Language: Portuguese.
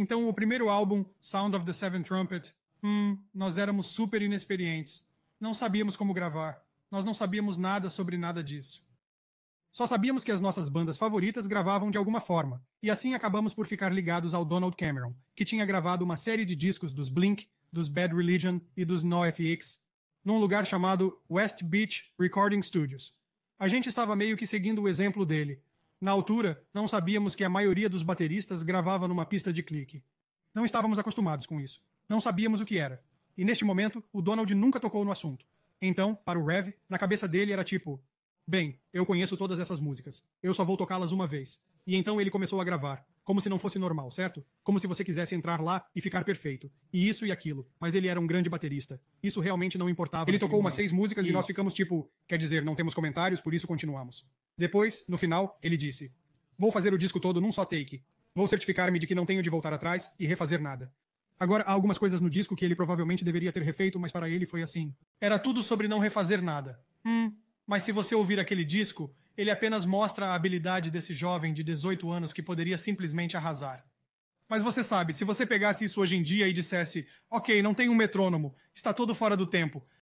Então, o primeiro álbum, Sound of the Seven Trumpet, hum, nós éramos super inexperientes. Não sabíamos como gravar. Nós não sabíamos nada sobre nada disso. Só sabíamos que as nossas bandas favoritas gravavam de alguma forma, e assim acabamos por ficar ligados ao Donald Cameron, que tinha gravado uma série de discos dos Blink, dos Bad Religion e dos NoFX, num lugar chamado West Beach Recording Studios. A gente estava meio que seguindo o exemplo dele, na altura, não sabíamos que a maioria dos bateristas gravava numa pista de clique. Não estávamos acostumados com isso. Não sabíamos o que era. E neste momento, o Donald nunca tocou no assunto. Então, para o Rev, na cabeça dele era tipo: Bem, eu conheço todas essas músicas. Eu só vou tocá-las uma vez. E então ele começou a gravar, como se não fosse normal, certo? Como se você quisesse entrar lá e ficar perfeito. E isso e aquilo. Mas ele era um grande baterista. Isso realmente não importava. Ele tocou umas seis músicas e nós ficamos tipo: Quer dizer, não temos comentários, por isso continuamos. Depois, no final, ele disse: Vou fazer o disco todo num só take. Vou certificar-me de que não tenho de voltar atrás e refazer nada. Agora, há algumas coisas no disco que ele provavelmente deveria ter refeito, mas para ele foi assim. Era tudo sobre não refazer nada. Hum, mas se você ouvir aquele disco, ele apenas mostra a habilidade desse jovem de 18 anos que poderia simplesmente arrasar. Mas você sabe, se você pegasse isso hoje em dia e dissesse, ok, não tem um metrônomo, está todo fora do tempo,